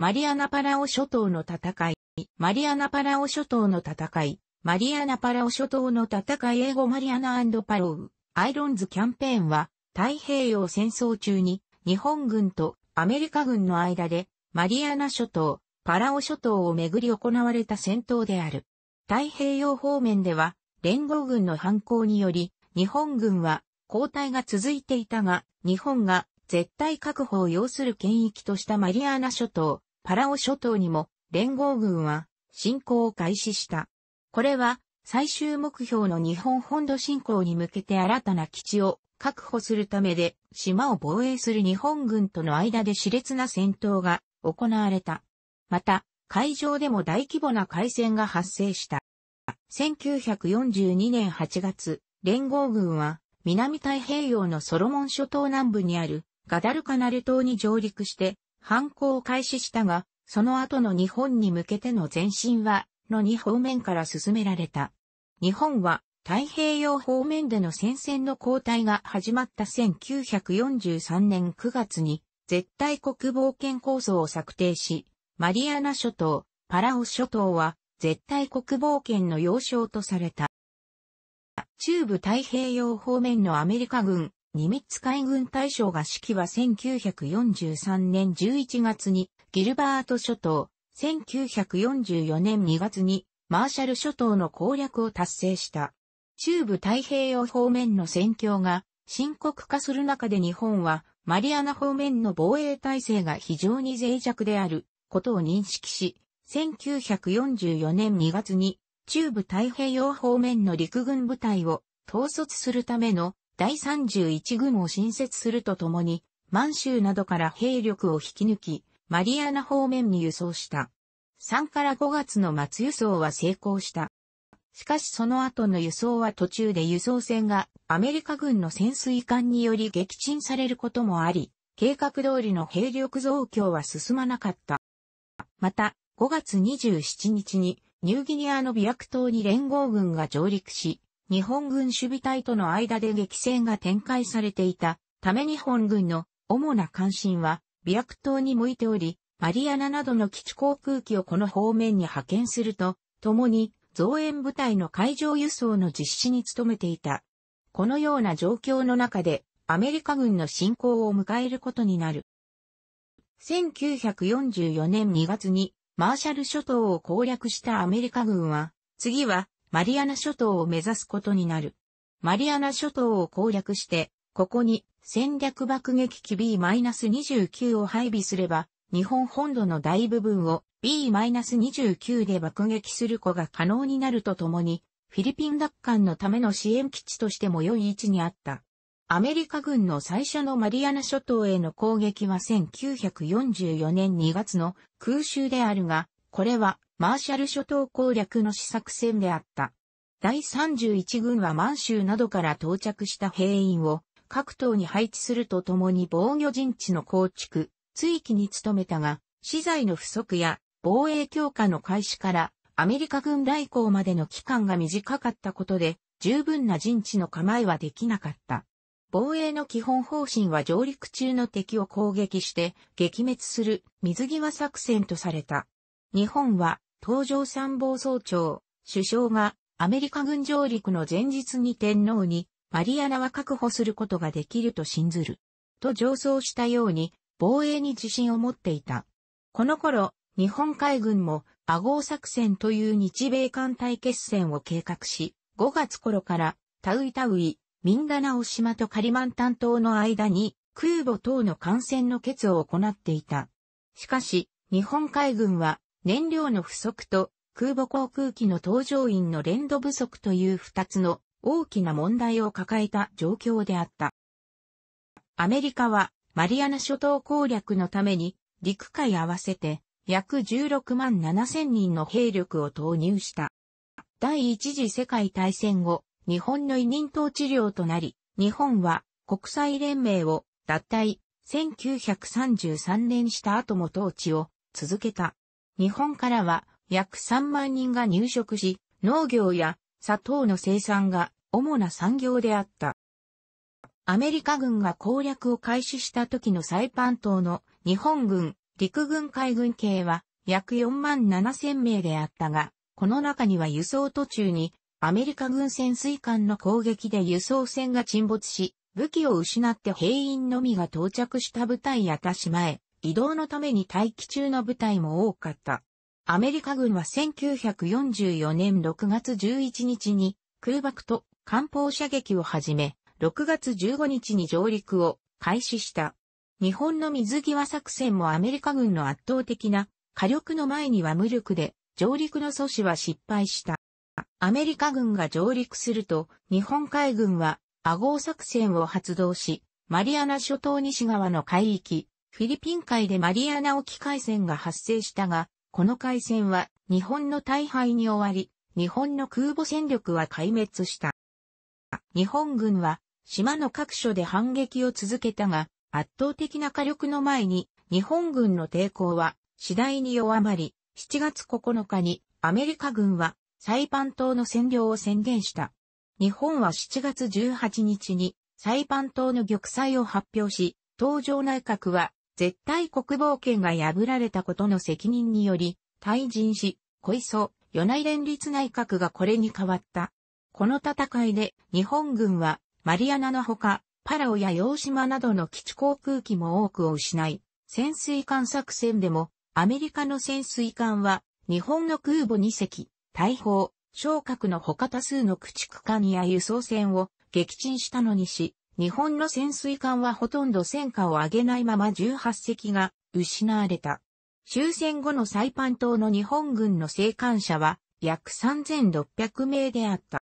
マリアナパラオ諸島の戦い、マリアナパラオ諸島の戦い、マリアナパラオ諸島の戦い英語マリアナパロウ、アイロンズキャンペーンは、太平洋戦争中に、日本軍とアメリカ軍の間で、マリアナ諸島、パラオ諸島をめぐり行われた戦闘である。太平洋方面では、連合軍の反抗により、日本軍は後退が続いていたが、日本が絶対確保を要する権益としたマリアナ諸島、パラオ諸島にも連合軍は侵攻を開始した。これは最終目標の日本本土侵攻に向けて新たな基地を確保するためで島を防衛する日本軍との間で熾烈な戦闘が行われた。また、海上でも大規模な海戦が発生した。1942年8月、連合軍は南太平洋のソロモン諸島南部にあるガダルカナル島に上陸して犯行を開始したが、その後の日本に向けての前進は、の2方面から進められた。日本は太平洋方面での戦線の交代が始まった1943年9月に絶対国防圏構想を策定し、マリアナ諸島、パラオ諸島は絶対国防圏の要衝とされた。中部太平洋方面のアメリカ軍ニミッツ海軍大将が指揮は1943年11月にギルバート諸島、1944年2月にマーシャル諸島の攻略を達成した。中部太平洋方面の戦況が深刻化する中で日本はマリアナ方面の防衛体制が非常に脆弱であることを認識し、1944年2月に中部太平洋方面の陸軍部隊を統率するための第31軍を新設するとともに、満州などから兵力を引き抜き、マリアナ方面に輸送した。3から5月の末輸送は成功した。しかしその後の輸送は途中で輸送船がアメリカ軍の潜水艦により撃沈されることもあり、計画通りの兵力増強は進まなかった。また、5月27日にニューギニアのビアク島に連合軍が上陸し、日本軍守備隊との間で激戦が展開されていたため日本軍の主な関心は、美薬島に向いており、マリアナなどの基地航空機をこの方面に派遣すると、共に増援部隊の海上輸送の実施に努めていた。このような状況の中で、アメリカ軍の侵攻を迎えることになる。1944年2月に、マーシャル諸島を攻略したアメリカ軍は、次はマリアナ諸島を目指すことになる。マリアナ諸島を攻略して、ここに戦略爆撃機 B-29 を配備すれば、日本本土の大部分を B-29 で爆撃する子が可能になるとともに、フィリピン奪還のための支援基地としても良い位置にあった。アメリカ軍の最初のマリアナ諸島への攻撃は1944年2月の空襲であるが、これはマーシャル諸島攻略の試作戦であった。第31軍は満州などから到着した兵員を各島に配置するとともに防御陣地の構築、追記に努めたが、資材の不足や防衛強化の開始からアメリカ軍来航までの期間が短かったことで十分な陣地の構えはできなかった。防衛の基本方針は上陸中の敵を攻撃して撃滅する水際作戦とされた。日本は東条参謀総長、首相がアメリカ軍上陸の前日に天皇にマリアナは確保することができると信ずる。と上奏したように防衛に自信を持っていた。この頃、日本海軍もアゴー作戦という日米艦隊決戦を計画し、5月頃からタウイタウイ、ミンダナオ島とカリマンタン島の間に空母等の艦船の決を行っていた。しかし、日本海軍は燃料の不足と空母航空機の搭乗員の連動不足という二つの大きな問題を抱えた状況であった。アメリカはマリアナ諸島攻略のために陸海合わせて約16万7千人の兵力を投入した。第一次世界大戦後、日本の委任統治領となり、日本は国際連盟を脱退、1933年した後も統治を続けた。日本からは約3万人が入植し、農業や砂糖の生産が主な産業であった。アメリカ軍が攻略を開始した時のサイパン島の日本軍、陸軍海軍系は約4万7千名であったが、この中には輸送途中にアメリカ軍潜水艦の攻撃で輸送船が沈没し、武器を失って兵員のみが到着した部隊や田島へ移動のために待機中の部隊も多かった。アメリカ軍は1944年6月11日に空爆と艦砲射撃をはじめ、6月15日に上陸を開始した。日本の水際作戦もアメリカ軍の圧倒的な火力の前には無力で上陸の阻止は失敗した。アメリカ軍が上陸すると日本海軍はアゴー作戦を発動し、マリアナ諸島西側の海域、フィリピン海でマリアナ沖海戦が発生したが、この海戦は日本の大敗に終わり、日本の空母戦力は壊滅した。日本軍は島の各所で反撃を続けたが、圧倒的な火力の前に日本軍の抵抗は次第に弱まり、7月9日にアメリカ軍はサイパン島の占領を宣言した。日本は7月18日にサイパン島の玉砕を発表し、東条内閣は絶対国防権が破られたことの責任により、退陣し、小磯、与内連立内閣がこれに変わった。この戦いで日本軍はマリアナのほか、パラオや洋島などの基地航空機も多くを失い、潜水艦作戦でもアメリカの潜水艦は日本の空母2隻、大砲、昇格の他多数の駆逐艦や輸送船を撃沈したのにし、日本の潜水艦はほとんど戦果を上げないまま18隻が失われた。終戦後のサイパン島の日本軍の生還者は約3600名であった。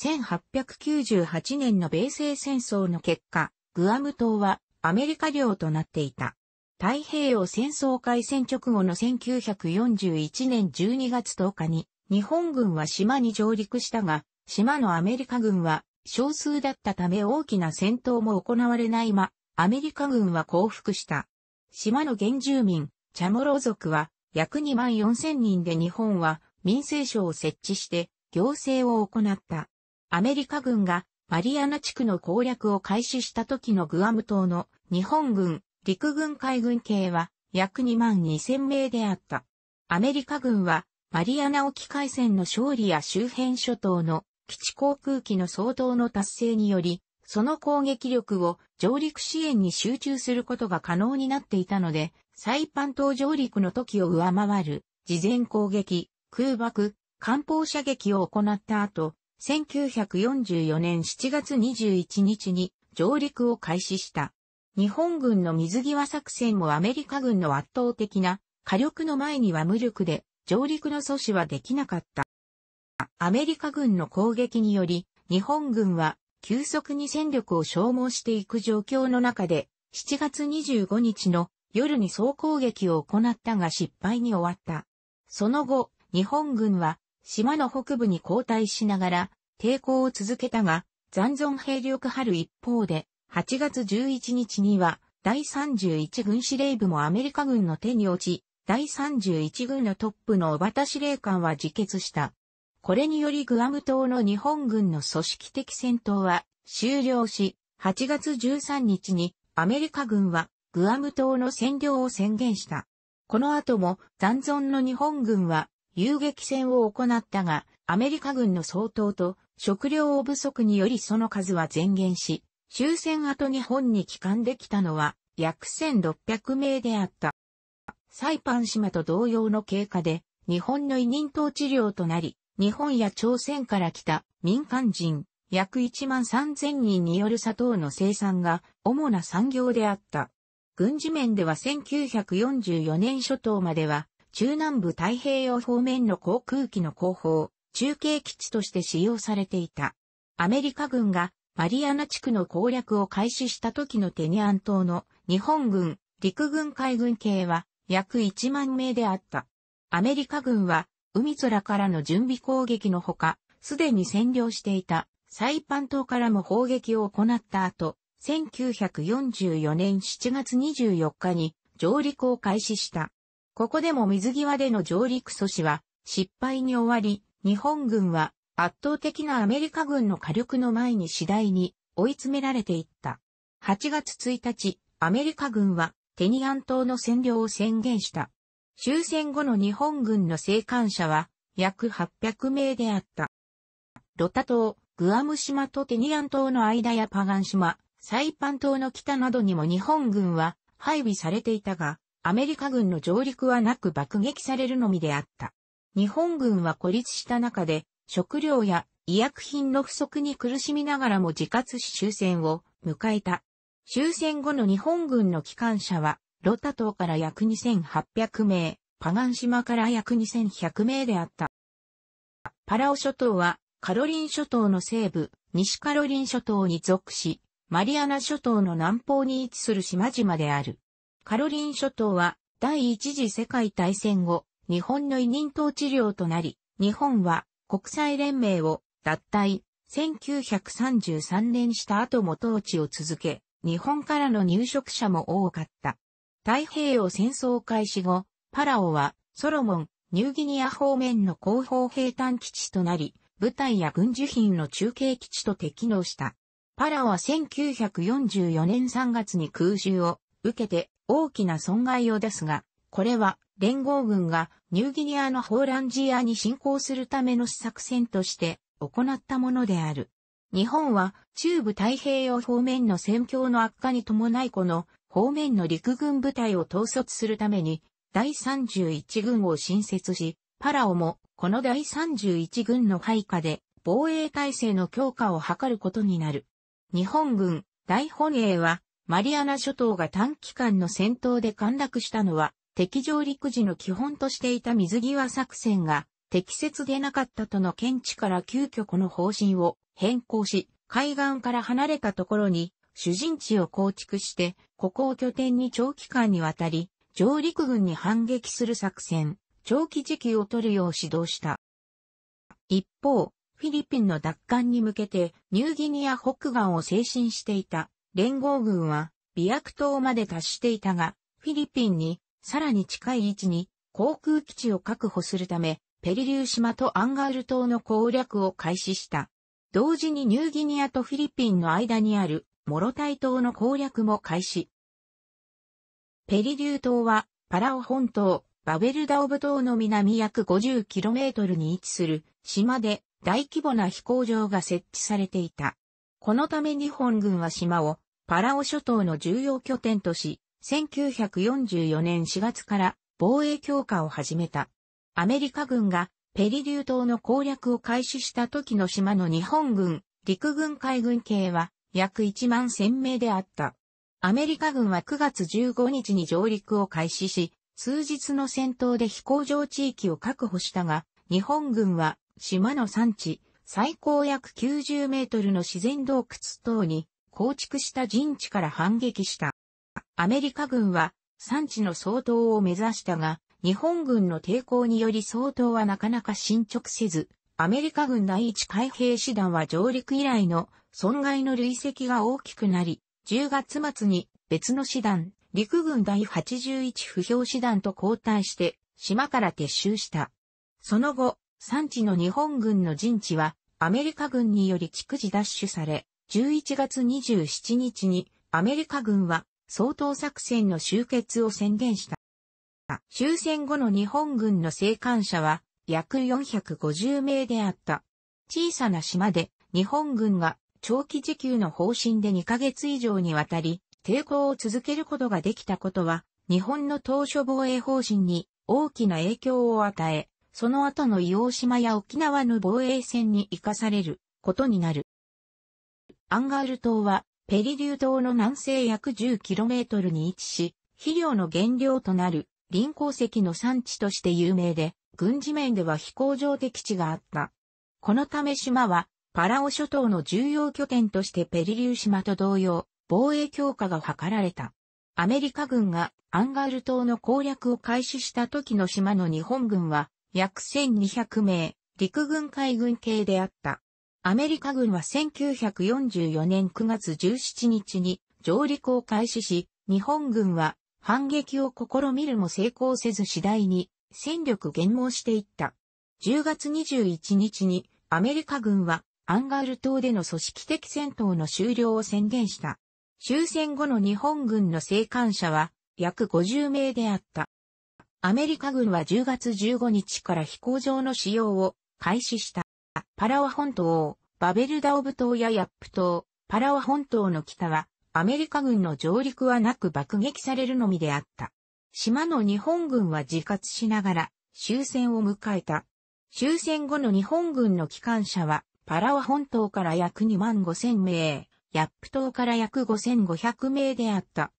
1898年の米西戦争の結果、グアム島はアメリカ領となっていた。太平洋戦争開戦直後の1941年12月10日に日本軍は島に上陸したが、島のアメリカ軍は少数だったため大きな戦闘も行われないま、アメリカ軍は降伏した。島の原住民、チャモロ族は約2万4千人で日本は民政省を設置して行政を行った。アメリカ軍がマリアナ地区の攻略を開始した時のグアム島の日本軍、陸軍海軍系は約2万2千名であった。アメリカ軍はマリアナ沖海戦の勝利や周辺諸島の基地航空機の相当の達成により、その攻撃力を上陸支援に集中することが可能になっていたので、サイパン島上陸の時を上回る、事前攻撃、空爆、艦砲射撃を行った後、1944年7月21日に上陸を開始した。日本軍の水際作戦もアメリカ軍の圧倒的な火力の前には無力で上陸の阻止はできなかった。アメリカ軍の攻撃により、日本軍は急速に戦力を消耗していく状況の中で、7月25日の夜に総攻撃を行ったが失敗に終わった。その後、日本軍は島の北部に後退しながら抵抗を続けたが、残存兵力春る一方で、8月11日には第31軍司令部もアメリカ軍の手に落ち、第31軍のトップの小畑司令官は自決した。これによりグアム島の日本軍の組織的戦闘は終了し、8月13日にアメリカ軍はグアム島の占領を宣言した。この後も残存の日本軍は遊撃戦を行ったが、アメリカ軍の総統と食料を不足によりその数は前減し、終戦後日本に帰還できたのは約1600名であった。サイパン島と同様の経過で日本の委任統治領となり、日本や朝鮮から来た民間人約1万3000人による砂糖の生産が主な産業であった。軍事面では1944年初頭までは中南部太平洋方面の航空機の後方、中継基地として使用されていた。アメリカ軍がマリアナ地区の攻略を開始した時のテニアン島の日本軍、陸軍海軍系は約1万名であった。アメリカ軍は海空からの準備攻撃のほか、すでに占領していたサイパン島からも砲撃を行った後、1944年7月24日に上陸を開始した。ここでも水際での上陸阻止は失敗に終わり、日本軍は圧倒的なアメリカ軍の火力の前に次第に追い詰められていった。8月1日、アメリカ軍はテニアン島の占領を宣言した。終戦後の日本軍の生還者は約800名であった。ロタ島、グアム島とテニアン島の間やパガン島、サイパン島の北などにも日本軍は配備されていたが、アメリカ軍の上陸はなく爆撃されるのみであった。日本軍は孤立した中で、食料や医薬品の不足に苦しみながらも自活し終戦を迎えた。終戦後の日本軍の機関車は、ロタ島から約2800名、パガン島から約2100名であった。パラオ諸島はカロリン諸島の西部、西カロリン諸島に属し、マリアナ諸島の南方に位置する島々である。カロリン諸島は第一次世界大戦後、日本の委任統治領となり、日本は国際連盟を脱退、1933年した後も統治を続け、日本からの入植者も多かった。太平洋戦争開始後、パラオはソロモン、ニューギニア方面の後方兵站基地となり、部隊や軍需品の中継基地と適能した。パラオは1944年3月に空襲を受けて大きな損害を出すが、これは連合軍がニューギニアのホーランジアに侵攻するための試作戦として行ったものである。日本は中部太平洋方面の戦況の悪化に伴いこの方面の陸軍部隊を統率するために、第31軍を新設し、パラオもこの第31軍の配下で防衛体制の強化を図ることになる。日本軍大本営はマリアナ諸島が短期間の戦闘で陥落したのは敵上陸時の基本としていた水際作戦が適切でなかったとの見地から急遽この方針を変更し、海岸から離れたところに主人地を構築して、ここを拠点に長期間にわたり、上陸軍に反撃する作戦、長期時期を取るよう指導した。一方、フィリピンの奪還に向けてニューギニア北岸を精進していた連合軍は、ビアク島まで達していたが、フィリピンにさらに近い位置に航空基地を確保するため、ペリリュー島とアンガール島の攻略を開始した。同時にニューギニアとフィリピンの間にあるモロタイ島の攻略も開始。ペリリュー島は、パラオ本島、バベルダオブ島の南約 50km に位置する島で大規模な飛行場が設置されていた。このため日本軍は島をパラオ諸島の重要拠点とし、1944年4月から防衛強化を始めた。アメリカ軍がペリリュー島の攻略を開始した時の島の日本軍、陸軍海軍系は約1万1000名であった。アメリカ軍は9月15日に上陸を開始し、数日の戦闘で飛行場地域を確保したが、日本軍は島の産地、最高約90メートルの自然洞窟等に構築した陣地から反撃した。アメリカ軍は産地の総統を目指したが、日本軍の抵抗により総統はなかなか進捗せず、アメリカ軍第一海兵師団は上陸以来の損害の累積が大きくなり、10月末に別の師団、陸軍第81不評師団と交代して島から撤収した。その後、産地の日本軍の陣地はアメリカ軍により逐次奪取され、11月27日にアメリカ軍は総統作戦の終結を宣言した。終戦後の日本軍の生還者は約450名であった。小さな島で日本軍が長期時給の方針で2ヶ月以上にわたり抵抗を続けることができたことは日本の当初防衛方針に大きな影響を与え、その後の伊黄島や沖縄の防衛戦に生かされることになる。アンガール島はペリリュー島の南西約 10km に位置し、肥料の原料となる林鉱石の産地として有名で、軍事面では飛行場的地があった。このため島は、パラオ諸島の重要拠点としてペリリュー島と同様、防衛強化が図られた。アメリカ軍がアンガール島の攻略を開始した時の島の日本軍は約1200名、陸軍海軍系であった。アメリカ軍は1944年9月17日に上陸を開始し、日本軍は反撃を試みるも成功せず次第に戦力減亡していった。10月21日にアメリカ軍はアンガール島での組織的戦闘の終了を宣言した。終戦後の日本軍の生還者は約50名であった。アメリカ軍は10月15日から飛行場の使用を開始した。パラオ本島、バベルダオブ島やヤップ島、パラオ本島の北はアメリカ軍の上陸はなく爆撃されるのみであった。島の日本軍は自活しながら終戦を迎えた。終戦後の日本軍の機関車は、パラオ本島から約2万5千名、ヤップ島から約5500名であった。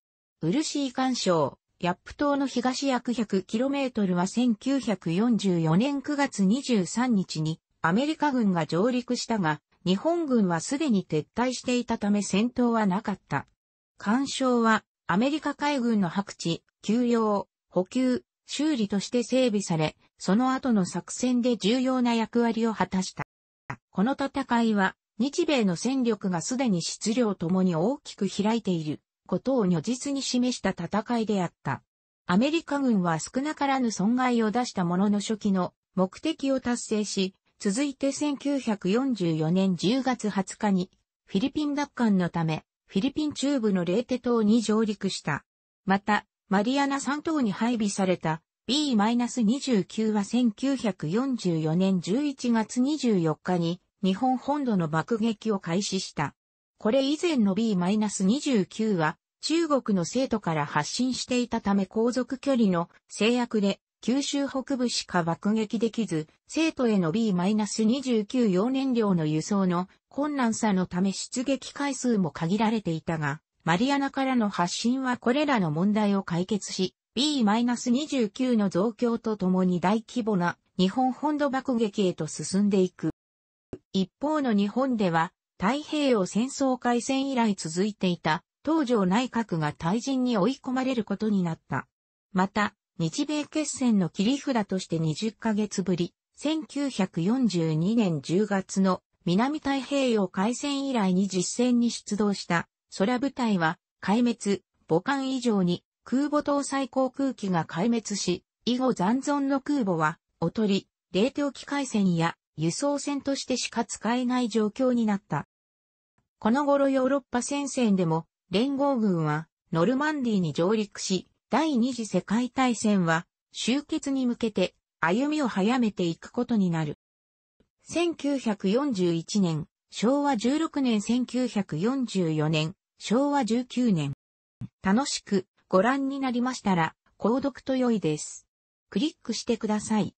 シー干渉、ヤップ島の東約 100km は1944年9月23日にアメリカ軍が上陸したが、日本軍はすでに撤退していたため戦闘はなかった。干渉はアメリカ海軍の白地、休養、補給、修理として整備され、その後の作戦で重要な役割を果たした。この戦いは、日米の戦力がすでに質量ともに大きく開いていることを如実に示した戦いであった。アメリカ軍は少なからぬ損害を出したものの初期の目的を達成し、続いて1944年10月20日にフィリピン奪還のためフィリピン中部のレーテ島に上陸した。また、マリアナ3等に配備された B-29 は1944年11月24日に日本本土の爆撃を開始した。これ以前の B-29 は中国の生徒から発信していたため航続距離の制約で九州北部しか爆撃できず、生徒への B-29 用燃料の輸送の困難さのため出撃回数も限られていたが、マリアナからの発信はこれらの問題を解決し、B-29 の増強とともに大規模な日本本土爆撃へと進んでいく。一方の日本では、太平洋戦争開戦以来続いていた、東条内閣が退陣に追い込まれることになった。また、日米決戦の切り札として20ヶ月ぶり、1942年10月の南太平洋開戦以来に実戦に出動した空部隊は壊滅、母艦以上に空母搭載航空機が壊滅し、以後残存の空母は、おとり、冷凍機械船や輸送船としてしか使えない状況になった。この頃ヨーロッパ戦線でも、連合軍はノルマンディに上陸し、第二次世界大戦は終結に向けて歩みを早めていくことになる。1941年、昭和16年1944年、昭和19年。楽しくご覧になりましたら、購読と良いです。クリックしてください。